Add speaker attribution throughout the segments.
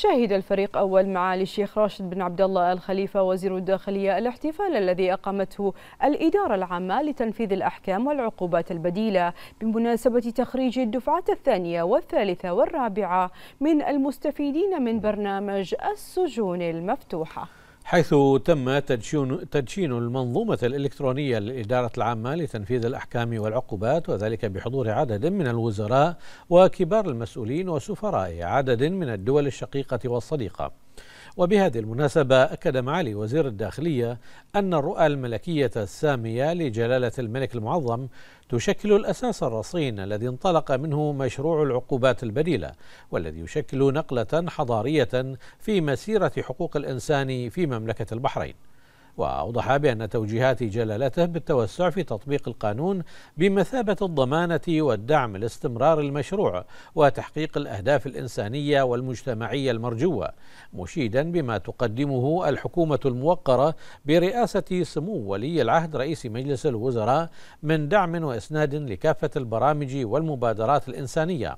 Speaker 1: شهد الفريق أول معالي الشيخ راشد بن عبد الله
Speaker 2: الخليفة وزير الداخلية الاحتفال الذي أقامته الإدارة العامة لتنفيذ الأحكام والعقوبات البديلة بمناسبة تخريج الدفعات الثانية والثالثة
Speaker 1: والرابعة من المستفيدين من برنامج السجون المفتوحة
Speaker 3: حيث تم تدشين, المنظومة الإلكترونية للإدارة العامة لتنفيذ الأحكام والعقوبات وذلك بحضور عدد من الوزراء وكبار المسؤولين وسفراء عدد من الدول الشقيقة والصديقة وبهذه المناسبة أكد معالي وزير الداخلية أن الرؤى الملكية السامية لجلالة الملك المعظم تشكل الأساس الرصين الذي انطلق منه مشروع العقوبات البديلة والذي يشكل نقلة حضارية في مسيرة حقوق الإنسان في مملكة البحرين وأوضح بأن توجيهات جلالته بالتوسع في تطبيق القانون بمثابة الضمانة والدعم لاستمرار المشروع وتحقيق الأهداف الإنسانية والمجتمعية المرجوة مشيدا بما تقدمه الحكومة الموقرة برئاسة سمو ولي العهد رئيس مجلس الوزراء من دعم وإسناد لكافة البرامج والمبادرات الإنسانية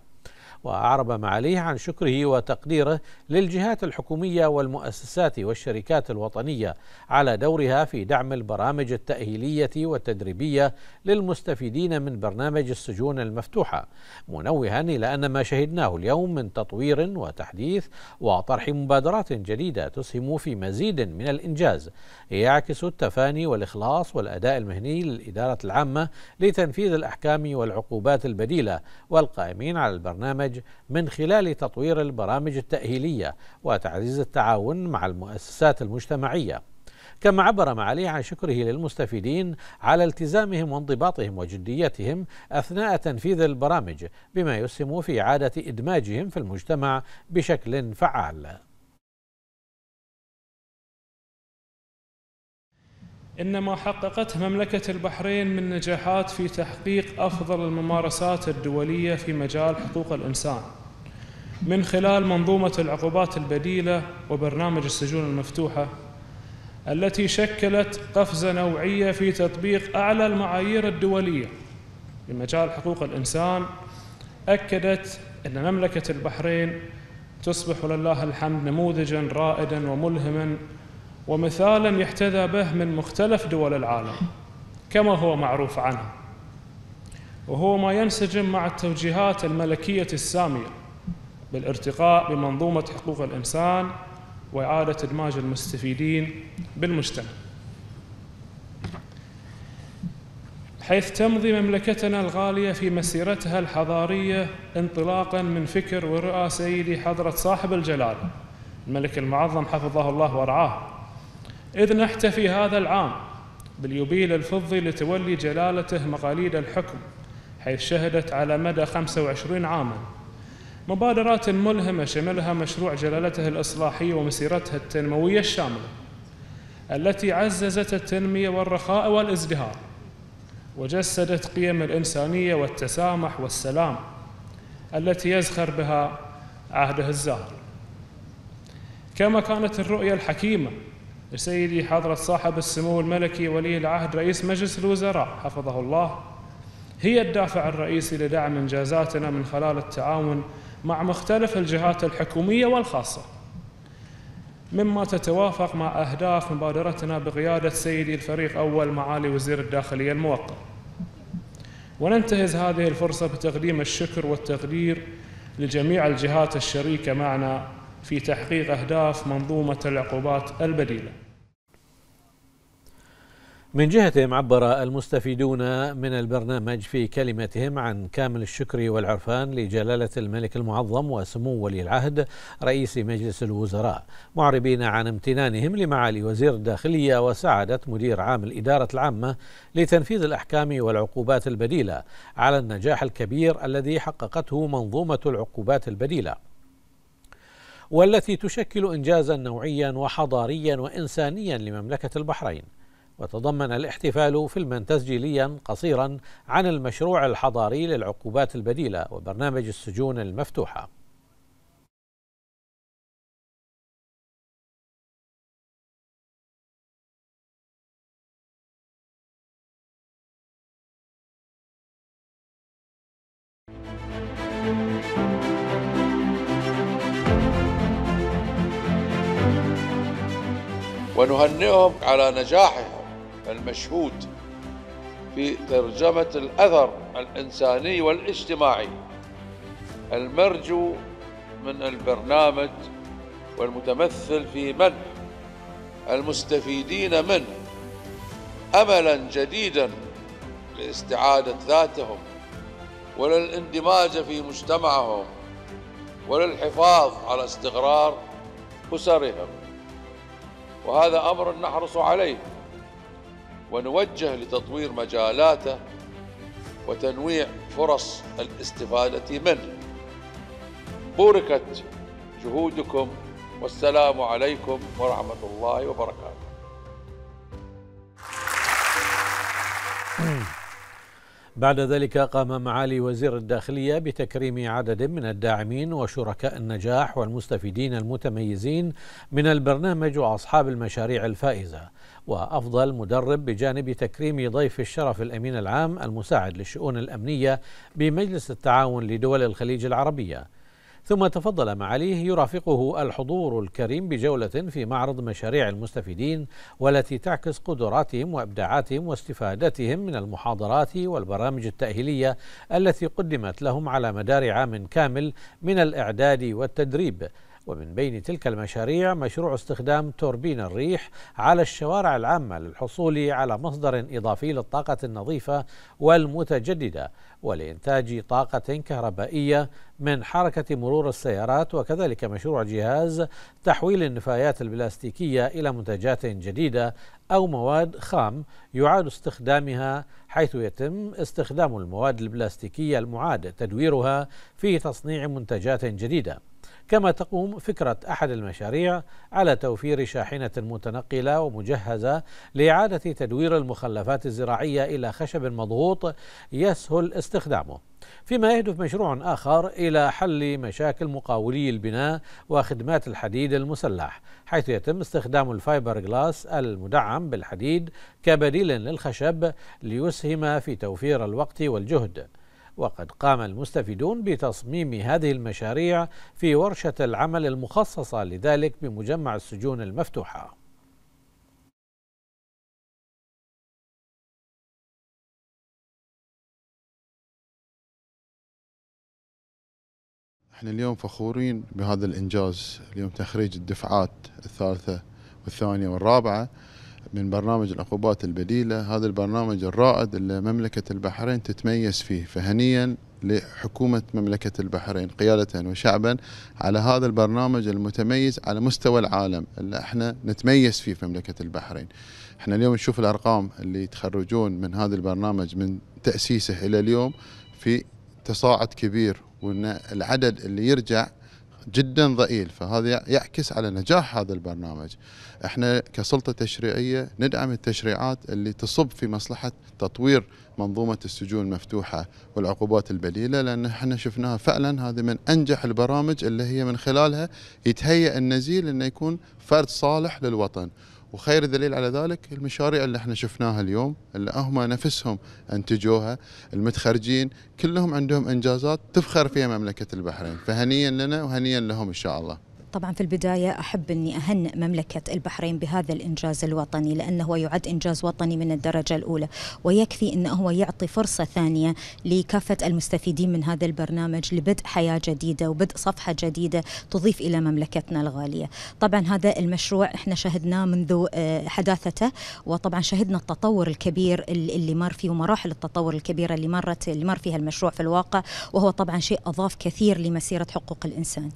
Speaker 3: وأعرب معاليه عن شكره وتقديره للجهات الحكومية والمؤسسات والشركات الوطنية على دورها في دعم البرامج التأهيلية والتدريبية للمستفيدين من برنامج السجون المفتوحة منوها إلى أن ما شهدناه اليوم من تطوير وتحديث وطرح مبادرات جديدة تسهم في مزيد من الإنجاز يعكس التفاني والإخلاص والأداء المهني للإدارة العامة لتنفيذ الأحكام والعقوبات البديلة والقائمين على البرنامج المنتج من خلال تطوير البرامج التأهيلية وتعزيز التعاون مع المؤسسات المجتمعية كما عبر معاليه عن شكره للمستفيدين على التزامهم وانضباطهم وجديتهم اثناء تنفيذ البرامج بما يسهم في اعاده ادماجهم في المجتمع بشكل فعال
Speaker 1: إن ما حققته مملكة البحرين من نجاحات في تحقيق أفضل الممارسات الدولية في مجال حقوق الإنسان من خلال منظومة العقوبات البديلة وبرنامج السجون المفتوحة التي شكلت قفزة نوعية في تطبيق أعلى المعايير الدولية في مجال حقوق الإنسان أكدت أن مملكة البحرين تصبح لله الحمد نموذجا رائدا وملهما ومثالا يحتذى به من مختلف دول العالم كما هو معروف عنه وهو ما ينسجم مع التوجيهات الملكية السامية بالارتقاء بمنظومة حقوق الإنسان وإعادة إدماج المستفيدين بالمجتمع حيث تمضي مملكتنا الغالية في مسيرتها الحضارية انطلاقا من فكر ورؤى سيدي حضرة صاحب الجلالة الملك المعظم حفظه الله ورعاه إذ نحتفي هذا العام باليوبيل الفضي لتولي جلالته مقاليد الحكم حيث شهدت على مدى 25 عاما مبادرات ملهمة شملها مشروع جلالته الإصلاحي ومسيرتها التنموية الشاملة التي عززت التنمية والرخاء والازدهار وجسدت قيم الإنسانية والتسامح والسلام التي يزخر بها عهده الزاهر كما كانت الرؤية الحكيمة سيدي حضرة صاحب السمو الملكي ولي العهد رئيس مجلس الوزراء حفظه الله هي الدافع الرئيسي لدعم إنجازاتنا من خلال التعاون مع مختلف الجهات الحكومية والخاصة مما تتوافق مع أهداف مبادرتنا بقيادة سيدي الفريق أول معالي وزير الداخلية الموقع وننتهز هذه الفرصة بتقديم الشكر والتقدير لجميع الجهات الشريكة معنا في تحقيق أهداف منظومة العقوبات البديلة
Speaker 3: من جهتهم عبر المستفيدون من البرنامج في كلمتهم عن كامل الشكر والعرفان لجلالة الملك المعظم وسمو ولي العهد رئيس مجلس الوزراء معربين عن امتنانهم لمعالي وزير الداخلية وسعادة مدير عام الإدارة العامة لتنفيذ الأحكام والعقوبات البديلة على النجاح الكبير الذي حققته منظومة العقوبات البديلة والتي تشكل انجازا نوعيا وحضاريا وانسانيا لمملكه البحرين وتضمن الاحتفال فيلما تسجيليا قصيرا عن المشروع الحضاري للعقوبات البديلة وبرنامج السجون المفتوحة ونهنئهم على نجاحهم المشهود في ترجمة الأثر الإنساني والاجتماعي المرجو من البرنامج والمتمثل في منح المستفيدين منه املا جديدا لاستعاده ذاتهم وللاندماج في مجتمعهم وللحفاظ على استقرار اسرهم وهذا امر نحرص عليه ونوجه لتطوير مجالاته وتنويع فرص الاستفادة منه بوركت جهودكم والسلام عليكم ورحمة الله وبركاته بعد ذلك قام معالي وزير الداخلية بتكريم عدد من الداعمين وشركاء النجاح والمستفيدين المتميزين من البرنامج وأصحاب المشاريع الفائزة وأفضل مدرب بجانب تكريم ضيف الشرف الأمين العام المساعد للشؤون الأمنية بمجلس التعاون لدول الخليج العربية ثم تفضل معاليه يرافقه الحضور الكريم بجولة في معرض مشاريع المستفيدين والتي تعكس قدراتهم وإبداعاتهم واستفادتهم من المحاضرات والبرامج التأهيلية التي قدمت لهم على مدار عام كامل من الإعداد والتدريب ومن بين تلك المشاريع مشروع استخدام توربين الريح على الشوارع العامة للحصول على مصدر إضافي للطاقة النظيفة والمتجددة ولإنتاج طاقة كهربائية من حركة مرور السيارات وكذلك مشروع جهاز تحويل النفايات البلاستيكية إلى منتجات جديدة أو مواد خام يعاد استخدامها حيث يتم استخدام المواد البلاستيكية المعاد تدويرها في تصنيع منتجات جديدة كما تقوم فكرة أحد المشاريع على توفير شاحنة متنقلة ومجهزة لإعادة تدوير المخلفات الزراعية إلى خشب مضغوط يسهل استخدامه فيما يهدف مشروع آخر إلى حل مشاكل مقاولي البناء وخدمات الحديد المسلح حيث يتم استخدام الفايبر جلاس المدعم بالحديد كبديل للخشب ليسهم في توفير الوقت والجهد وقد قام المستفيدون بتصميم هذه المشاريع في ورشة العمل المخصصة لذلك بمجمع السجون المفتوحة
Speaker 2: احنا اليوم
Speaker 4: فخورين بهذا الانجاز اليوم تخريج الدفعات الثالثه والثانيه والرابعه من برنامج العقوبات البديلة هذا البرنامج الرائد اللي مملكة البحرين تتميز فيه فهنيا لحكومة مملكة البحرين قيادة وشعبا على هذا البرنامج المتميز على مستوى العالم اللي احنا نتميز فيه في مملكة البحرين احنا اليوم نشوف الأرقام اللي يتخرجون من هذا البرنامج من تأسيسه إلى اليوم في تصاعد كبير وان العدد اللي يرجع جدا ضئيل فهذا يعكس على نجاح هذا البرنامج احنا كسلطة تشريعية ندعم التشريعات اللي تصب في مصلحة تطوير منظومة السجون المفتوحة والعقوبات البديلة لأن احنا شفناها فعلا هذه من أنجح البرامج اللي هي من خلالها يتهيأ النزيل أنه يكون فرد صالح للوطن وخير دليل على ذلك المشاريع اللي احنا شفناها اليوم اللي هم نفسهم انتجوها المتخرجين كلهم عندهم انجازات تفخر فيها مملكه البحرين فهنيا لنا وهنيا لهم ان شاء الله
Speaker 2: طبعا في البداية أحب أني أهنئ مملكة البحرين بهذا الإنجاز الوطني لأنه يعد إنجاز وطني من الدرجة الأولى ويكفي أنه هو يعطي فرصة ثانية لكافة المستفيدين من هذا البرنامج لبدء حياة جديدة وبدء صفحة جديدة تضيف إلى مملكتنا الغالية طبعا هذا المشروع إحنا شهدناه منذ آه، حداثته وطبعا شهدنا التطور الكبير اللي مر فيه ومراحل التطور الكبيرة اللي مرت اللي مر فيها المشروع في الواقع وهو طبعا شيء أضاف كثير لمسيرة حقوق الإنسان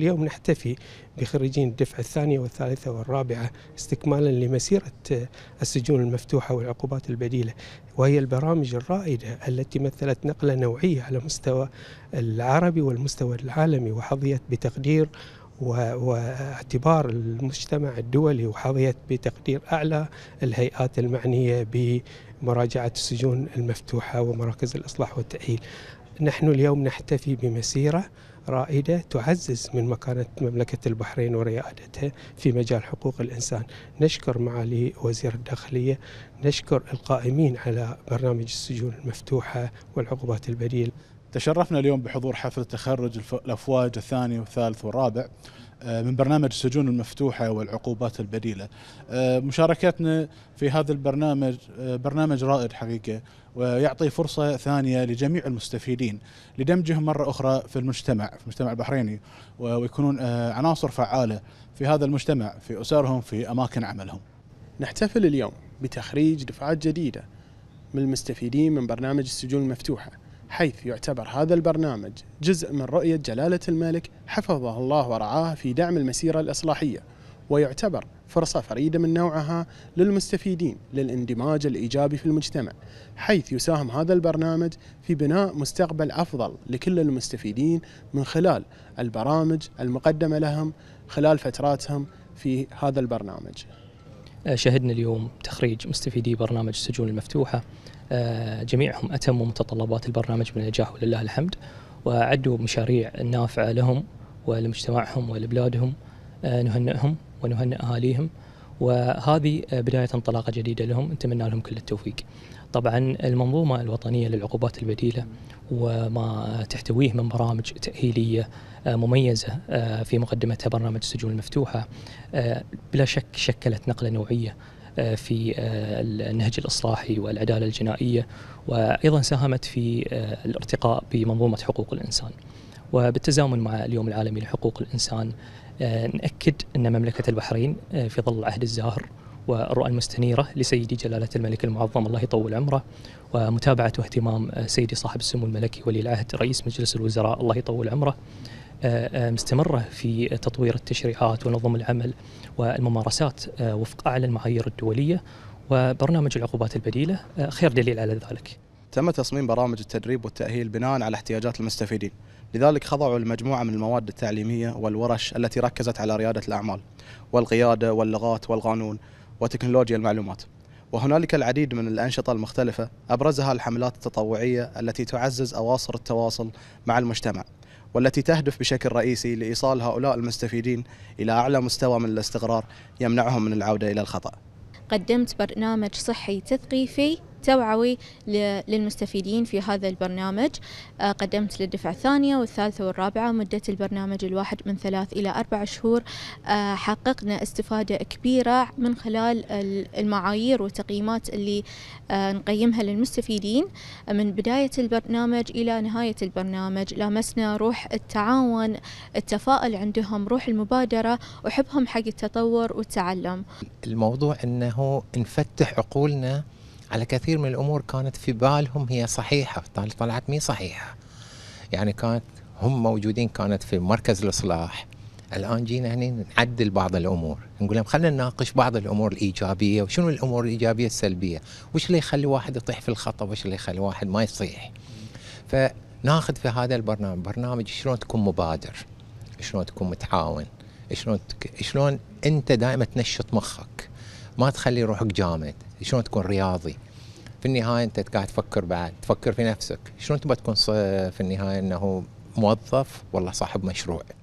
Speaker 3: اليوم نحتفي بخريجين الدفعة الثانية والثالثة والرابعة استكمالا لمسيرة السجون المفتوحة والعقوبات البديلة وهي البرامج الرائدة التي مثلت نقلة نوعية على مستوى العربي والمستوى العالمي وحظيت بتقدير واعتبار المجتمع الدولي وحظيت بتقدير اعلى الهيئات المعنيه بمراجعه السجون المفتوحه ومراكز الاصلاح والتاهيل. نحن اليوم نحتفي بمسيره رائدة تعزز من مكانة مملكة البحرين وريادتها في مجال حقوق الإنسان نشكر معالي وزير الداخلية نشكر القائمين على برنامج السجون
Speaker 1: المفتوحة والعقوبات البديلة تشرفنا اليوم بحضور حفل تخرج الافواج الثاني والثالث والرابع آه، من برنامج السجون المفتوحة والعقوبات البديلة آه، مشاركتنا في هذا البرنامج آه، برنامج رائد حقيقة ويعطي فرصة ثانية لجميع المستفيدين لدمجهم مرة أخرى في المجتمع في المجتمع البحريني ويكونون عناصر فعالة في هذا المجتمع في أسرهم في أماكن
Speaker 4: عملهم نحتفل اليوم بتخريج دفعات جديدة من المستفيدين من برنامج السجون المفتوحة حيث يعتبر هذا البرنامج جزء من رؤية جلالة الملك حفظه الله ورعاه في دعم المسيرة الإصلاحية ويعتبر فرصة فريدة من نوعها للمستفيدين للاندماج الإيجابي في المجتمع حيث يساهم هذا البرنامج في بناء مستقبل أفضل لكل المستفيدين من خلال البرامج المقدمة لهم خلال فتراتهم في هذا البرنامج
Speaker 2: شهدنا اليوم تخريج مستفيدي برنامج السجون المفتوحة آه، جميعهم أتموا متطلبات البرنامج بنجاح ولله الحمد وأعدوا مشاريع نافعة لهم ولمجتمعهم ولبلادهم آه، نهنئهم ونهنئ أهاليهم وهذه آه، بداية انطلاقة جديدة لهم نتمنى لهم كل التوفيق طبعا المنظومة الوطنية للعقوبات البديلة وما تحتويه من برامج تأهيلية مميزة في مقدمتها برنامج السجون المفتوحة بلا شك شكلت نقلة نوعية آه، في آه، النهج الإصلاحي والعدالة الجنائية وأيضا ساهمت في آه، الارتقاء بمنظومة حقوق الإنسان وبالتزامن مع اليوم العالمي لحقوق الإنسان نأكد أن مملكة البحرين في ظل العهد الزاهر والرؤى المستنيرة لسيدي جلالة الملك المعظم الله يطول عمره ومتابعة واهتمام سيدي صاحب السمو الملكي ولي العهد رئيس مجلس الوزراء الله يطول عمره آه، آه، مستمرة في تطوير التشريعات ونظم العمل والممارسات آه، وفق أعلى المعايير الدولية وبرنامج العقوبات البديلة خير دليل على ذلك
Speaker 1: تم تصميم برامج التدريب والتأهيل بناء على احتياجات المستفيدين لذلك خضعوا المجموعة من المواد التعليمية والورش التي ركزت على ريادة الأعمال والقيادة واللغات والقانون وتكنولوجيا المعلومات وهنالك العديد من الأنشطة المختلفة أبرزها الحملات التطوعية التي تعزز أواصر التواصل مع المجتمع والتي تهدف بشكل رئيسي لإيصال هؤلاء المستفيدين إلى أعلى مستوى من الاستقرار يمنعهم من العودة
Speaker 2: إلى الخطأ قدمت برنامج صحي تثقيفي توعوي للمستفيدين في هذا البرنامج آه، قدمت للدفعة الثانية والثالثة والرابعة مدة البرنامج الواحد من ثلاث إلى أربع شهور آه، حققنا استفادة كبيرة من خلال المعايير والتقييمات اللي آه، نقيمها للمستفيدين من بداية البرنامج إلى نهاية البرنامج لامسنا روح التعاون التفاؤل عندهم روح المبادرة وحبهم حق التطور والتعلم
Speaker 3: الموضوع أنه نفتح عقولنا على كثير من الامور كانت في بالهم هي صحيحه طلعت مي صحيحه يعني كانت هم موجودين كانت في مركز الاصلاح الان جينا هنا نعدل بعض الامور نقول لهم خلينا نناقش بعض الامور الايجابيه وشنو الامور الايجابيه السلبيه وش اللي يخلي واحد يطيح في الخطا وش اللي يخلي واحد ما يصيح فناخذ في هذا البرنامج برنامج شلون تكون مبادر شلون تكون متعاون شلون تك... شلون انت دائما تنشط مخك ما تخلي روحك جامد شلون تكون رياضي في النهايه انت قاعد تفكر بعد تفكر في نفسك شلون تبغى تكون في النهايه انه موظف ولا صاحب
Speaker 2: مشروع